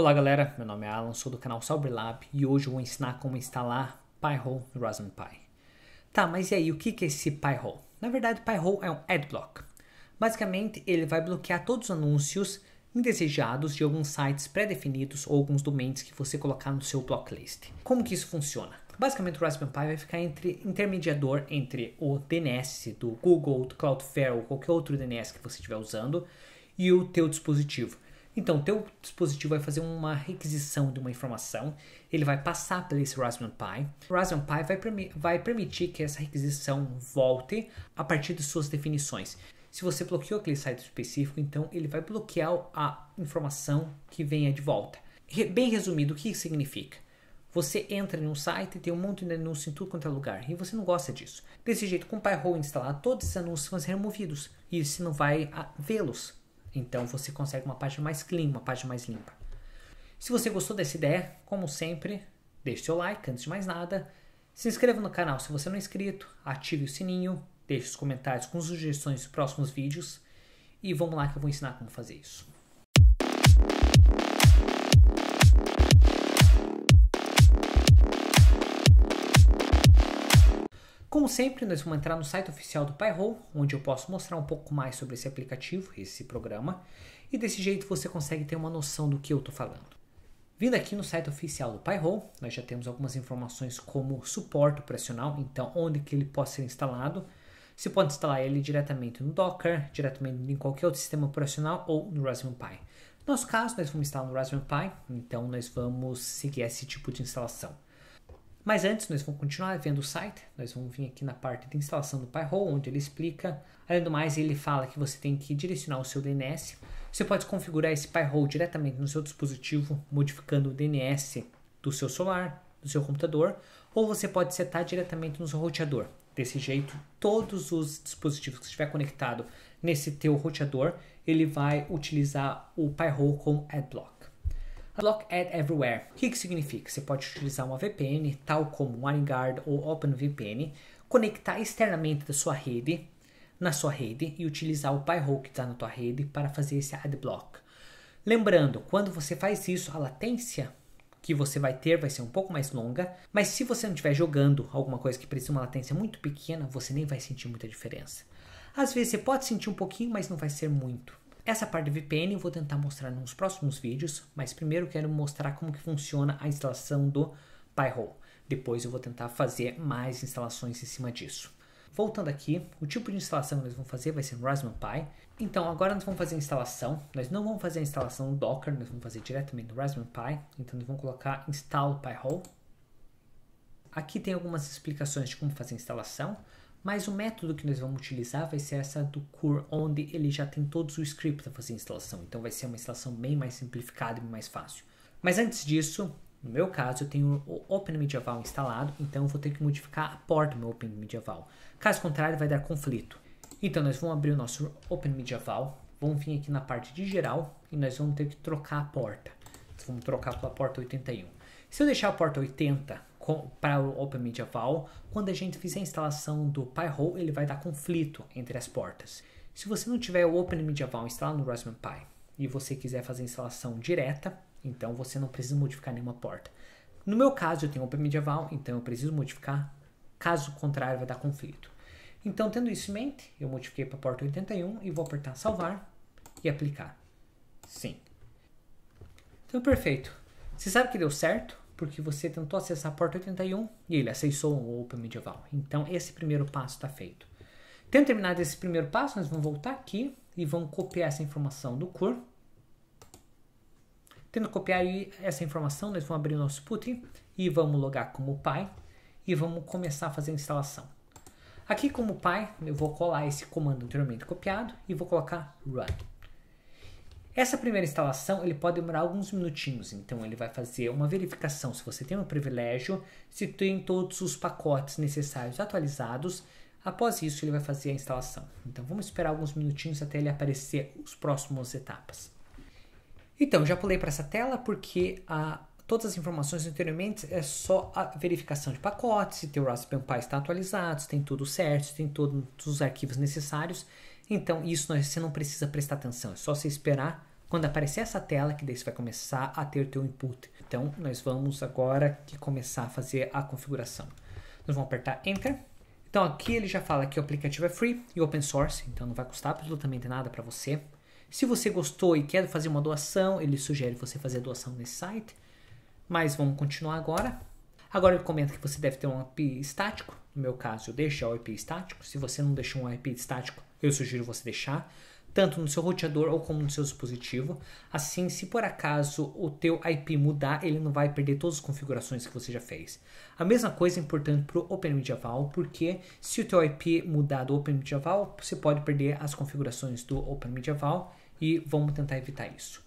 Olá galera, meu nome é Alan, sou do canal Sobre e hoje eu vou ensinar como instalar pi no Raspberry Pi. Tá, mas e aí, o que é esse pi Na verdade, pi é um adblock. Basicamente, ele vai bloquear todos os anúncios indesejados de alguns sites pré-definidos ou alguns domains que você colocar no seu blocklist. Como que isso funciona? Basicamente, o Raspberry Pi vai ficar entre intermediador entre o DNS do Google, do Cloudflare ou qualquer outro DNS que você estiver usando e o teu dispositivo. Então, o teu dispositivo vai fazer uma requisição de uma informação, ele vai passar por esse Raspberry Pi. O Raspberry Pi vai, permi vai permitir que essa requisição volte a partir de suas definições. Se você bloqueou aquele site específico, então ele vai bloquear a informação que venha de volta. Bem resumido, o que significa? Você entra em um site e tem um monte de anúncios em tudo quanto é lugar, e você não gosta disso. Desse jeito, com o PyHole instalado, todos esses anúncios vão ser removidos, e você não vai vê-los. Então você consegue uma página mais clean, uma página mais limpa. Se você gostou dessa ideia, como sempre, deixe seu like antes de mais nada. Se inscreva no canal se você não é inscrito, ative o sininho, deixe os comentários com sugestões dos próximos vídeos e vamos lá que eu vou ensinar como fazer isso. Como sempre, nós vamos entrar no site oficial do Pyro, onde eu posso mostrar um pouco mais sobre esse aplicativo, esse programa, e desse jeito você consegue ter uma noção do que eu estou falando. Vindo aqui no site oficial do Pyro, nós já temos algumas informações como suporte operacional, então onde que ele pode ser instalado. Você pode instalar ele diretamente no Docker, diretamente em qualquer outro sistema operacional ou no Raspberry Pi. No nosso caso, nós vamos instalar no Raspberry Pi, então nós vamos seguir esse tipo de instalação. Mas antes, nós vamos continuar vendo o site, nós vamos vir aqui na parte de instalação do Pi-hole, onde ele explica. Além do mais, ele fala que você tem que direcionar o seu DNS. Você pode configurar esse Pi-hole diretamente no seu dispositivo, modificando o DNS do seu celular, do seu computador, ou você pode setar diretamente no seu roteador. Desse jeito, todos os dispositivos que estiver conectado nesse teu roteador, ele vai utilizar o Pi-hole como adblock. Block Ad Everywhere. O que, que significa? Você pode utilizar uma VPN, tal como WireGuard ou OpenVPN, conectar externamente da sua rede, na sua rede, e utilizar o firewall que está na tua rede para fazer esse adblock. Lembrando, quando você faz isso, a latência que você vai ter vai ser um pouco mais longa, mas se você não estiver jogando alguma coisa que precisa de uma latência muito pequena, você nem vai sentir muita diferença. Às vezes você pode sentir um pouquinho, mas não vai ser muito. Essa parte de VPN eu vou tentar mostrar nos próximos vídeos, mas primeiro quero mostrar como que funciona a instalação do Pi-hole. Depois eu vou tentar fazer mais instalações em cima disso. Voltando aqui, o tipo de instalação que nós vamos fazer vai ser no Raspberry Pi. Então, agora nós vamos fazer a instalação. Nós não vamos fazer a instalação no Docker, nós vamos fazer diretamente no Raspberry Pi. Então, nós vamos colocar install pi-hole. Aqui tem algumas explicações de como fazer a instalação. Mas o método que nós vamos utilizar vai ser essa do Core, onde ele já tem todos os scripts para fazer a instalação. Então vai ser uma instalação bem mais simplificada e mais fácil. Mas antes disso, no meu caso, eu tenho o OpenMedieval instalado, então eu vou ter que modificar a porta do meu OpenMedieval. Caso contrário, vai dar conflito. Então nós vamos abrir o nosso OpenMedieval, vamos vir aqui na parte de geral e nós vamos ter que trocar a porta. vamos trocar pela porta 81. Se eu deixar a porta 80 para o Open Media quando a gente fizer a instalação do Pi-hole, ele vai dar conflito entre as portas. Se você não tiver o Open Media instalado no Raspberry Pi e você quiser fazer a instalação direta, então você não precisa modificar nenhuma porta. No meu caso, eu tenho Open Media então eu preciso modificar, caso contrário, vai dar conflito. Então, tendo isso em mente, eu modifiquei para a porta 81 e vou apertar salvar e aplicar. Sim. Então, perfeito. Você sabe que deu certo? porque você tentou acessar a porta 81 e ele acessou um Open Medieval. Então, esse primeiro passo está feito. Tendo terminado esse primeiro passo, nós vamos voltar aqui e vamos copiar essa informação do CUR. Tendo copiado essa informação, nós vamos abrir o nosso Putty e vamos logar como pai e vamos começar a fazer a instalação. Aqui como pai, eu vou colar esse comando anteriormente copiado e vou colocar run. Essa primeira instalação ele pode demorar alguns minutinhos, então ele vai fazer uma verificação se você tem um privilégio, se tem todos os pacotes necessários atualizados. Após isso, ele vai fazer a instalação. Então vamos esperar alguns minutinhos até ele aparecer os próximos etapas. Então, já pulei para essa tela porque a Todas as informações anteriormente é só a verificação de pacotes, se teu Raspberry Pi está atualizado, se tem tudo certo, se tem todos os arquivos necessários. Então, isso você não precisa prestar atenção, é só você esperar quando aparecer essa tela que daí você vai começar a ter o teu input. Então, nós vamos agora que começar a fazer a configuração. Nós vamos apertar Enter. Então, aqui ele já fala que o aplicativo é free e open source, então não vai custar absolutamente nada para você. Se você gostou e quer fazer uma doação, ele sugere você fazer a doação nesse site. Mas vamos continuar agora. Agora ele comenta que você deve ter um IP estático. No meu caso, eu deixo o IP estático. Se você não deixou um IP estático, eu sugiro você deixar, tanto no seu roteador ou como no seu dispositivo. Assim, se por acaso o teu IP mudar, ele não vai perder todas as configurações que você já fez. A mesma coisa é importante para o OpenMediaVal, porque se o teu IP mudar do OpenMediaVal, você pode perder as configurações do OpenMediaVal e vamos tentar evitar isso.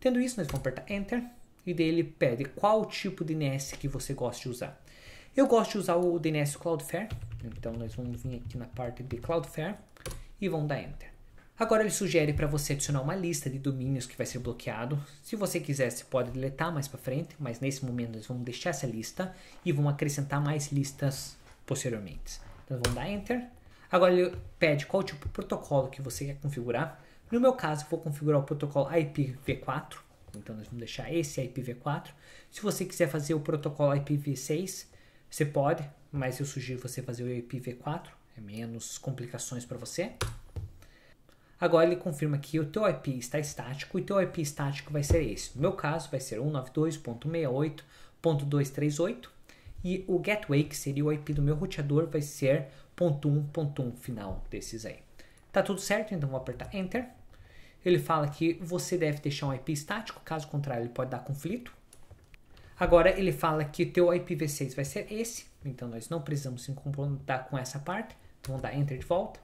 Tendo isso, nós vamos apertar Enter e daí ele pede qual tipo de DNS que você gosta de usar. Eu gosto de usar o DNS Cloudflare, então nós vamos vir aqui na parte de Cloudflare e vamos dar Enter. Agora ele sugere para você adicionar uma lista de domínios que vai ser bloqueado. Se você quiser, você pode deletar mais para frente, mas nesse momento nós vamos deixar essa lista e vamos acrescentar mais listas posteriormente. Então vamos dar Enter. Agora ele pede qual tipo de protocolo que você quer configurar. No meu caso, vou configurar o protocolo IPv4, então nós vamos deixar esse IPv4. Se você quiser fazer o protocolo IPv6, você pode, mas eu sugiro você fazer o IPv4, é menos complicações para você. Agora ele confirma que o teu IP está estático e teu IP estático vai ser esse. No meu caso vai ser 192.68.238 e o gateway, que seria o IP do meu roteador, vai ser .1.1 final desses aí. Tá tudo certo? Então vou apertar Enter. Ele fala que você deve deixar um IP estático, caso contrário ele pode dar conflito. Agora ele fala que teu IPv6 vai ser esse, então nós não precisamos se incomodar com essa parte, então dá enter de volta.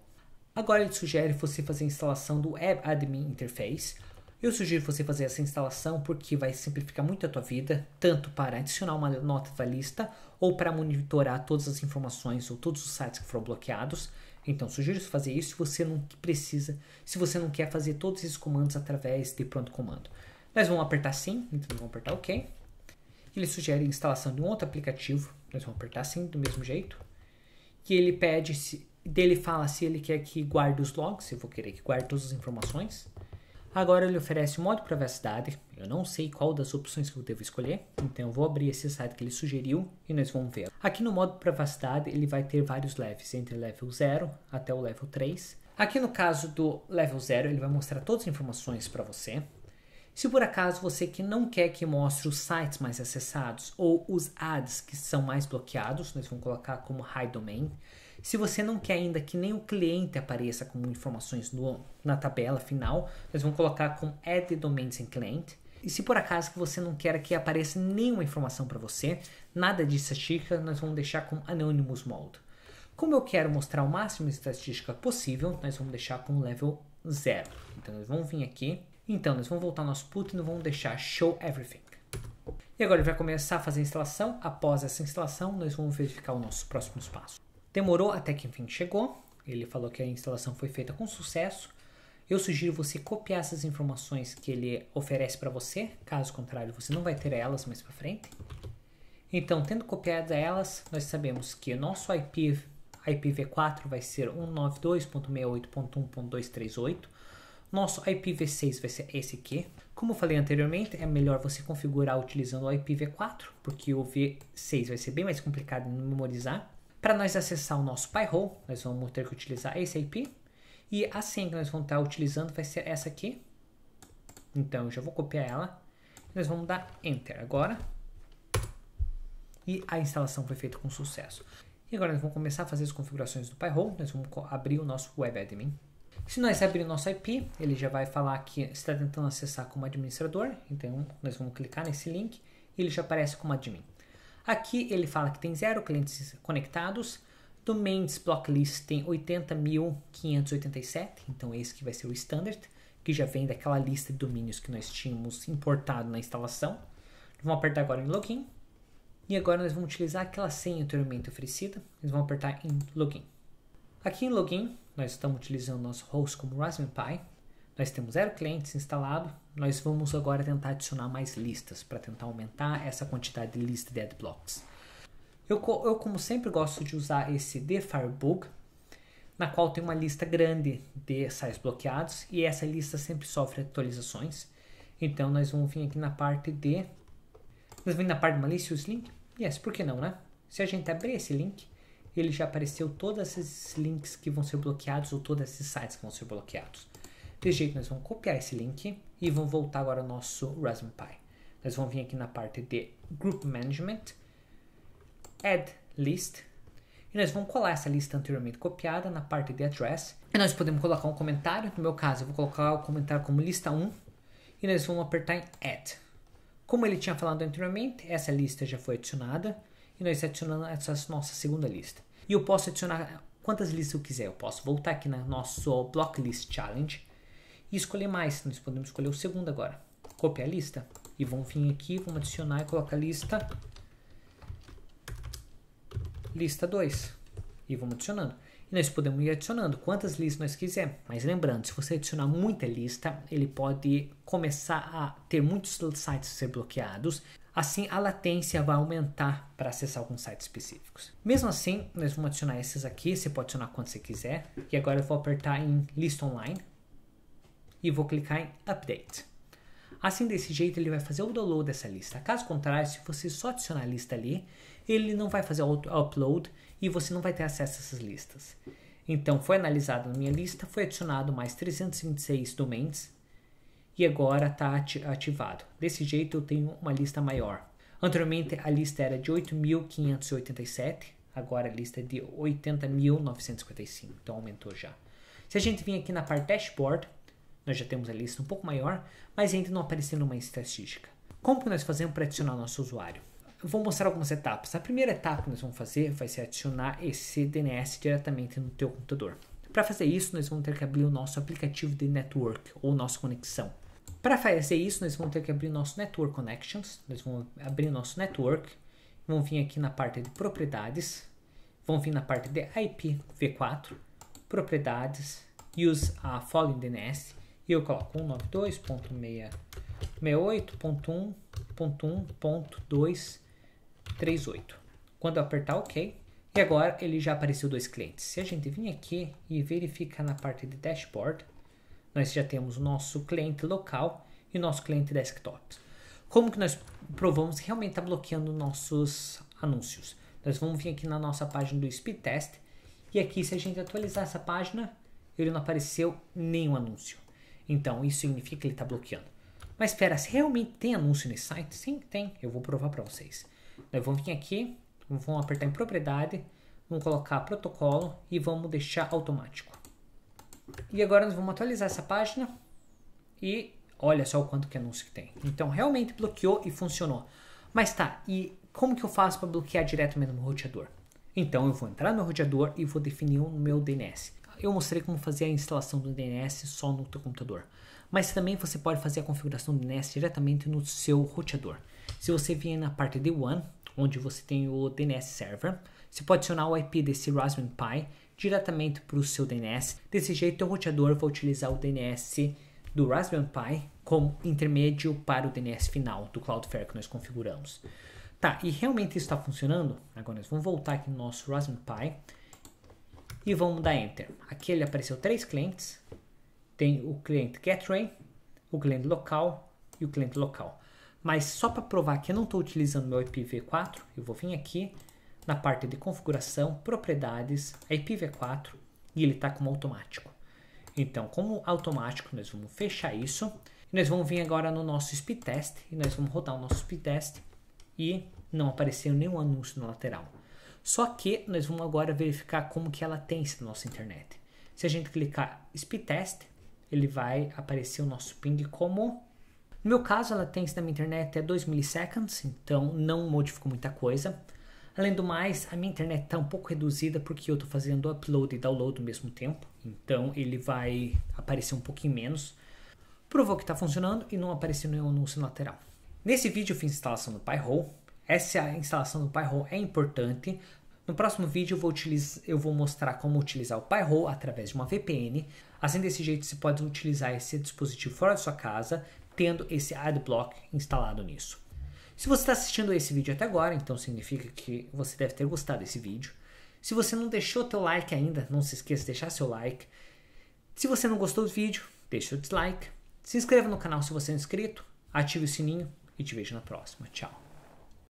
Agora ele sugere você fazer a instalação do Web Admin Interface. Eu sugiro você fazer essa instalação porque vai simplificar muito a tua vida, tanto para adicionar uma nota da lista ou para monitorar todas as informações ou todos os sites que foram bloqueados. Então, sugiro fazer isso se você não precisa, se você não quer fazer todos esses comandos através de pronto comando. Nós vamos apertar sim, então vamos apertar OK. Ele sugere a instalação de um outro aplicativo, nós vamos apertar sim do mesmo jeito. E ele pede, se, dele fala se ele quer que guarde os logs, se eu vou querer que guarde todas as informações. Agora ele oferece o modo privacidade. Eu não sei qual das opções que eu devo escolher, então eu vou abrir esse site que ele sugeriu e nós vamos ver. Aqui no modo privacidade ele vai ter vários levels, entre level 0 até o level 3. Aqui no caso do level 0 ele vai mostrar todas as informações para você. Se por acaso você que não quer que mostre os sites mais acessados ou os ads que são mais bloqueados, nós vamos colocar como high domain. Se você não quer ainda que nem o cliente apareça como informações no, na tabela final, nós vamos colocar com Add Domains and Client. E se por acaso que você não quer que apareça nenhuma informação para você, nada de estatística, nós vamos deixar com Anonymous Mode. Como eu quero mostrar o máximo de estatística possível, nós vamos deixar com Level 0. Então nós vamos vir aqui. Então nós vamos voltar ao nosso put e nós vamos deixar Show Everything. E agora ele vai começar a fazer a instalação. Após essa instalação, nós vamos verificar os nossos próximos passos. Demorou até que enfim chegou. Ele falou que a instalação foi feita com sucesso. Eu sugiro você copiar essas informações que ele oferece para você, caso contrário, você não vai ter elas mais para frente. Então, tendo copiado elas, nós sabemos que nosso IP IPv4 vai ser 192.68.1.238. Nosso IPv6 vai ser esse aqui. Como falei anteriormente, é melhor você configurar utilizando o IPv4, porque o V6 vai ser bem mais complicado de memorizar. Para nós acessar o nosso PyHole, nós vamos ter que utilizar esse IP. E a senha que nós vamos estar tá utilizando vai ser essa aqui. Então, eu já vou copiar ela. Nós vamos dar Enter agora. E a instalação foi feita com sucesso. E agora nós vamos começar a fazer as configurações do PyHole. Nós vamos abrir o nosso WebAdmin. Se nós abrir o nosso IP, ele já vai falar que está tentando acessar como administrador. Então, nós vamos clicar nesse link e ele já aparece como admin. Aqui ele fala que tem zero clientes conectados. Do Mendes Blocklist tem 80.587, então esse que vai ser o standard, que já vem daquela lista de domínios que nós tínhamos importado na instalação. Vamos apertar agora em Login. E agora nós vamos utilizar aquela senha anteriormente oferecida. Nós vamos apertar em Login. Aqui em Login, nós estamos utilizando nosso host como Raspberry Pi. Nós temos zero clientes instalado, nós vamos agora tentar adicionar mais listas para tentar aumentar essa quantidade de lista de adblocks. Eu, eu como sempre gosto de usar esse de Firebug, na qual tem uma lista grande de sites bloqueados e essa lista sempre sofre atualizações. Então nós vamos vir aqui na parte de nós vamos na parte de malicious link. Yes, por que não, né? Se a gente abrir esse link, ele já apareceu todos esses links que vão ser bloqueados ou todos esses sites que vão ser bloqueados. De jeito, nós vamos copiar esse link e vamos voltar agora ao nosso Raspberry Pi. Nós vamos vir aqui na parte de Group Management, Add List, e nós vamos colar essa lista anteriormente copiada na parte de Address. E nós podemos colocar um comentário, no meu caso eu vou colocar o comentário como lista 1, e nós vamos apertar em Add. Como ele tinha falado anteriormente, essa lista já foi adicionada, e nós adicionamos essa nossa segunda lista. E eu posso adicionar quantas listas eu quiser. Eu posso voltar aqui no nosso Blocklist Challenge, e escolher mais. Nós podemos escolher o segundo agora. Copiar a lista e vamos vir aqui, vamos adicionar e colocar lista lista 2 e vamos adicionando. E nós podemos ir adicionando quantas listas nós quiser. Mas lembrando, se você adicionar muita lista, ele pode começar a ter muitos sites ser bloqueados. Assim, a latência vai aumentar para acessar alguns sites específicos. Mesmo assim, nós vamos adicionar esses aqui. Você pode adicionar quanto você quiser. E agora eu vou apertar em Lista Online e vou clicar em Update. Assim, desse jeito, ele vai fazer o download dessa lista. Caso contrário, se você só adicionar a lista ali, ele não vai fazer o upload e você não vai ter acesso a essas listas. Então, foi analisado na minha lista, foi adicionado mais 326 domains e agora está ativado. Desse jeito, eu tenho uma lista maior. Anteriormente, a lista era de 8.587, agora a lista é de 80.955, então aumentou já. Se a gente vir aqui na parte dashboard, nós já temos a lista um pouco maior, mas ainda não aparecendo uma estatística. Como que nós fazemos para adicionar nosso usuário? Eu vou mostrar algumas etapas. A primeira etapa que nós vamos fazer vai ser adicionar esse DNS diretamente no teu computador. Para fazer isso, nós vamos ter que abrir o nosso aplicativo de network ou nossa conexão. Para fazer isso, nós vamos ter que abrir o nosso Network Connections. Nós vamos abrir o nosso Network. Vamos vir aqui na parte de propriedades. Vamos vir na parte de IPv4, propriedades, use a following DNS e eu coloco 192.68.1.1.238. Quando eu apertar OK, e agora ele já apareceu dois clientes. Se a gente vir aqui e verificar na parte de dashboard, nós já temos o nosso cliente local e o nosso cliente desktop. Como que nós provamos que realmente está bloqueando nossos anúncios? Nós vamos vir aqui na nossa página do Speed Test e aqui se a gente atualizar essa página, ele não apareceu nenhum anúncio. Então, isso significa que ele está bloqueando. Mas espera, se realmente tem anúncio nesse site? Sim, tem. Eu vou provar para vocês. Nós vamos vir aqui, vamos apertar em propriedade, vamos colocar protocolo e vamos deixar automático. E agora nós vamos atualizar essa página e olha só o quanto que anúncio que tem. Então, realmente bloqueou e funcionou. Mas tá, e como que eu faço para bloquear diretamente no roteador? Então, eu vou entrar no roteador e vou definir o meu DNS eu mostrei como fazer a instalação do DNS só no teu computador. Mas também você pode fazer a configuração do DNS diretamente no seu roteador. Se você vier na parte de one, onde você tem o DNS Server, você pode adicionar o IP desse Raspberry Pi diretamente para o seu DNS. Desse jeito, o roteador vai utilizar o DNS do Raspberry Pi como intermédio para o DNS final do Cloudflare que nós configuramos. Tá, e realmente isso está funcionando? Agora nós vamos voltar aqui no nosso Raspberry Pi e vamos dar Enter. Aqui ele apareceu três clientes. Tem o cliente GetRay, o cliente local e o cliente local. Mas só para provar que eu não estou utilizando meu IPv4, eu vou vir aqui na parte de configuração, propriedades, é IPv4 e ele está como automático. Então, como automático, nós vamos fechar isso. E nós vamos vir agora no nosso speed test e nós vamos rodar o nosso speed test e não apareceu nenhum anúncio no lateral. Só que nós vamos agora verificar como que ela tem na nossa internet. Se a gente clicar speed test, ele vai aparecer o nosso ping como no meu caso, ela tem na minha internet é 2 milliseconds, então não modificou muita coisa. Além do mais, a minha internet está um pouco reduzida porque eu estou fazendo upload e download ao mesmo tempo, então ele vai aparecer um pouquinho menos. Provou que está funcionando e não apareceu nenhum anúncio lateral. Nesse vídeo eu fiz a instalação do Pi-hole, essa é instalação do Pyhole é importante. No próximo vídeo eu vou, utilizar, eu vou mostrar como utilizar o Pyhole através de uma VPN. Assim desse jeito você pode utilizar esse dispositivo fora da sua casa, tendo esse adblock instalado nisso. Se você está assistindo esse vídeo até agora, então significa que você deve ter gostado desse vídeo. Se você não deixou teu like ainda, não se esqueça de deixar seu like. Se você não gostou do vídeo, deixa o dislike. Se inscreva no canal se você é inscrito, ative o sininho e te vejo na próxima. Tchau.